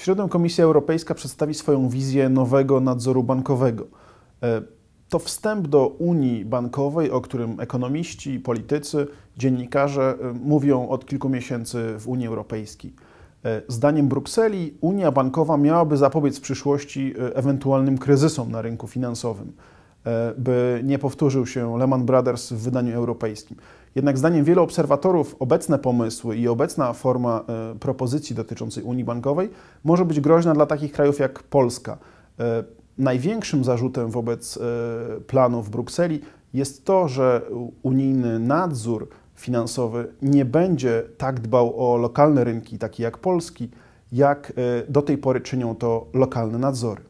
W środę Komisja Europejska przedstawi swoją wizję nowego nadzoru bankowego. E, to wstęp do Unii Bankowej, o którym ekonomiści, politycy, dziennikarze e, mówią od kilku miesięcy w Unii Europejskiej. E, zdaniem Brukseli Unia Bankowa miałaby zapobiec w przyszłości ewentualnym kryzysom na rynku finansowym, by nie powtórzył się Lehman Brothers w wydaniu europejskim. Jednak zdaniem wielu obserwatorów obecne pomysły i obecna forma e, propozycji dotyczącej Unii Bankowej może być groźna dla takich krajów jak Polska. E, największym zarzutem wobec e, planów Brukseli jest to, że unijny nadzór finansowy nie będzie tak dbał o lokalne rynki, takie jak polski, jak do tej pory czynią to lokalne nadzory.